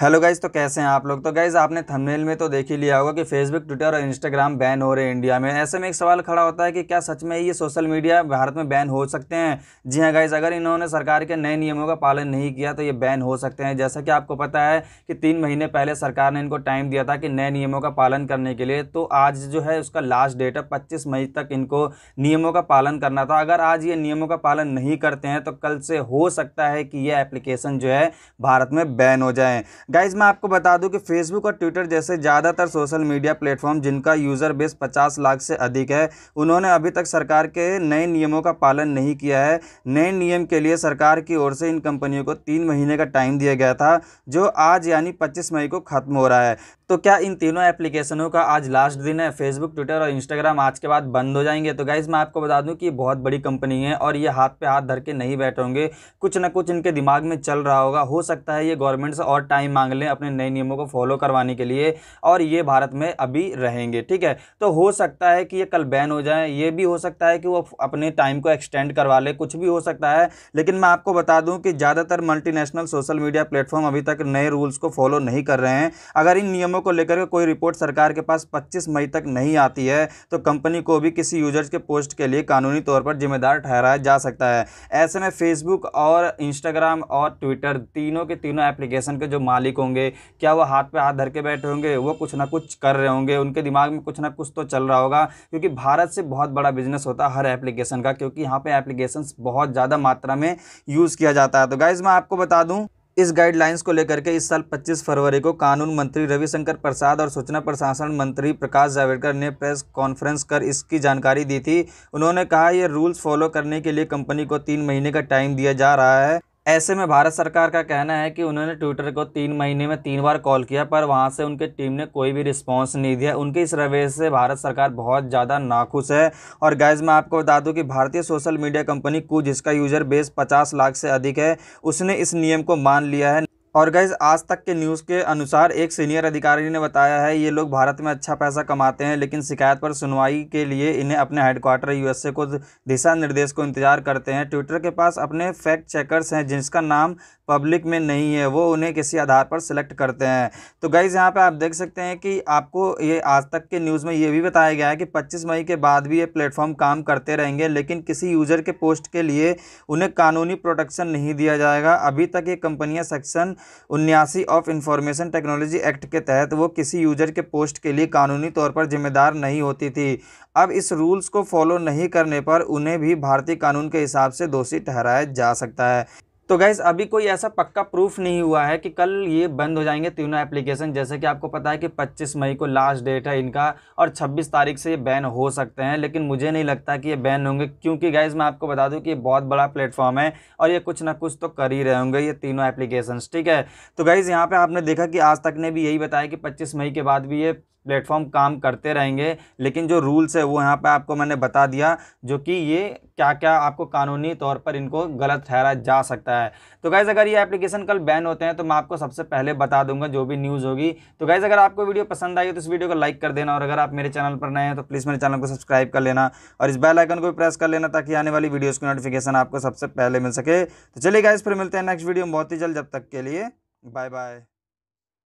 hello guys तो कैसे हैं आप लोग तो गाइज आपने थंबनेल में तो देख ही लिया होगा कि फेसबुक ट्विटर और इंस्टाग्राम बैन हो रहे हैं इंडिया में ऐसे में एक सवाल खड़ा होता है कि क्या सच में ये सोशल मीडिया भारत में बैन हो सकते हैं जी हाँ गाइज अगर इन्होंने सरकार के नए नियमों का पालन नहीं किया तो ये बैन हो सकते हैं जैसा कि आपको पता है कि तीन महीने पहले सरकार ने इनको टाइम दिया था कि नए नियमों का पालन करने के लिए तो आज जो है उसका लास्ट डेट है पच्चीस मई तक इनको नियमों का पालन करना था अगर आज ये नियमों का पालन नहीं करते हैं तो कल से हो सकता है कि ये एप्लीकेशन जो है भारत में बैन हो जाए गाइज मैं आपको बता दूं कि फेसबुक और ट्विटर जैसे ज़्यादातर सोशल मीडिया प्लेटफॉर्म जिनका यूज़र बेस 50 लाख से अधिक है उन्होंने अभी तक सरकार के नए नियमों का पालन नहीं किया है नए नियम के लिए सरकार की ओर से इन कंपनियों को तीन महीने का टाइम दिया गया था जो आज यानी पच्चीस मई को खत्म हो रहा है तो क्या इन तीनों एप्लीकेशनों का आज लास्ट दिन है फेसबुक ट्विटर और इंस्टाग्राम आज के बाद बंद हो जाएंगे तो गाइज़ मैं आपको बता दूं कि बहुत बड़ी कंपनी है और ये हाथ पे हाथ धर के नहीं बैठे होंगे कुछ ना कुछ इनके दिमाग में चल रहा होगा हो सकता है ये गवर्नमेंट से और टाइम मांग लें अपने नए नियमों को फॉलो करवाने के लिए और ये भारत में अभी रहेंगे ठीक है तो हो सकता है कि ये कल बैन हो जाए ये भी हो सकता है कि वो अपने टाइम को एक्सटेंड करवा लें कुछ भी हो सकता है लेकिन मैं आपको बता दूँ कि ज़्यादातर मल्टी सोशल मीडिया प्लेटफॉर्म अभी तक नए रूल्स को फॉलो नहीं कर रहे हैं अगर इन नियमों स्कीमों को लेकर कोई रिपोर्ट सरकार के पास 25 मई तक नहीं आती है तो कंपनी को भी किसी यूजर्स के पोस्ट के लिए कानूनी तौर पर जिम्मेदार ठहराया जा सकता है ऐसे में फेसबुक और इंस्टाग्राम और ट्विटर तीनों के तीनों एप्लीकेशन के जो मालिक होंगे क्या वो हाथ पे हाथ धर के बैठे होंगे वो कुछ ना कुछ कर रहे होंगे उनके दिमाग में कुछ ना कुछ तो चल रहा होगा क्योंकि भारत से बहुत बड़ा बिजनेस होता है हर एप्लीकेशन का क्योंकि यहाँ पर एप्लीकेशन बहुत ज़्यादा मात्रा में यूज़ किया जाता है तो गाइज़ मैं आपको बता दूँ इस गाइडलाइंस को लेकर के इस साल 25 फरवरी को कानून मंत्री रविशंकर प्रसाद और सूचना प्रशासन मंत्री प्रकाश जावड़ेकर ने प्रेस कॉन्फ्रेंस कर इसकी जानकारी दी थी उन्होंने कहा यह रूल्स फॉलो करने के लिए कंपनी को तीन महीने का टाइम दिया जा रहा है ऐसे में भारत सरकार का कहना है कि उन्होंने ट्विटर को तीन महीने में तीन बार कॉल किया पर वहां से उनके टीम ने कोई भी रिस्पांस नहीं दिया उनके इस रवैये से भारत सरकार बहुत ज़्यादा नाखुश है और गैज़ मैं आपको बता दूं कि भारतीय सोशल मीडिया कंपनी कु जिसका यूज़र बेस पचास लाख से अधिक है उसने इस नियम को मान लिया है और गैज़ आज तक के न्यूज़ के अनुसार एक सीनियर अधिकारी ने बताया है ये लोग भारत में अच्छा पैसा कमाते हैं लेकिन शिकायत पर सुनवाई के लिए इन्हें अपने हेडक्वार्टर यूएसए को दिशा निर्देश को इंतजार करते हैं ट्विटर के पास अपने फैक्ट चेकर्स हैं जिसका नाम पब्लिक में नहीं है वो उन्हें किसी आधार पर सिलेक्ट करते हैं तो गैज़ यहाँ पर आप देख सकते हैं कि आपको ये आज तक के न्यूज़ में ये भी बताया गया है कि पच्चीस मई के बाद भी ये प्लेटफॉर्म काम करते रहेंगे लेकिन किसी यूज़र के पोस्ट के लिए उन्हें कानूनी प्रोटेक्शन नहीं दिया जाएगा अभी तक ये कंपनियाँ सेक्शन उन्यासी ऑफ इंफॉर्मेशन टेक्नोलॉजी एक्ट के तहत वो किसी यूजर के पोस्ट के लिए कानूनी तौर पर जिम्मेदार नहीं होती थी अब इस रूल्स को फॉलो नहीं करने पर उन्हें भी भारतीय कानून के हिसाब से दोषी ठहराया जा सकता है तो गैस अभी कोई ऐसा पक्का प्रूफ नहीं हुआ है कि कल ये बंद हो जाएंगे तीनों एप्लीकेशन जैसे कि आपको पता है कि 25 मई को लास्ट डेट है इनका और 26 तारीख से ये बैन हो सकते हैं लेकिन मुझे नहीं लगता कि ये बैन होंगे क्योंकि गैस मैं आपको बता दूं कि ये बहुत बड़ा प्लेटफॉर्म है और ये कुछ ना कुछ तो कर ही रहे होंगे ये तीनों एप्लीकेशन ठीक है तो गैज़ यहाँ पर आपने देखा कि आज तक ने भी यही बताया कि पच्चीस मई के बाद भी ये प्लेटफॉर्म काम करते रहेंगे लेकिन जो रूल्स है वो यहाँ पे आपको मैंने बता दिया जो कि ये क्या क्या आपको कानूनी तौर पर इनको गलत ठहरा जा सकता है तो गैज़ अगर ये एप्लीकेशन कल बैन होते हैं तो मैं आपको सबसे पहले बता दूंगा जो भी न्यूज़ होगी तो गैज़ अगर आपको वीडियो पसंद आई तो इस वीडियो को लाइक कर देना और अगर आप मेरे चैनल पर नए हैं तो प्लीज़ मेरे चैनल को सब्सक्राइब कर लेना और इस बेल आइकन को भी प्रेस कर लेना ताकि आने वाली वीडियोज़ की नोटिफिकेशन आपको सबसे पहले मिल सके तो चलिए गाइज़ फिर मिलते हैं नेक्स्ट वीडियो में बहुत ही जल्द जब तक के लिए बाय बाय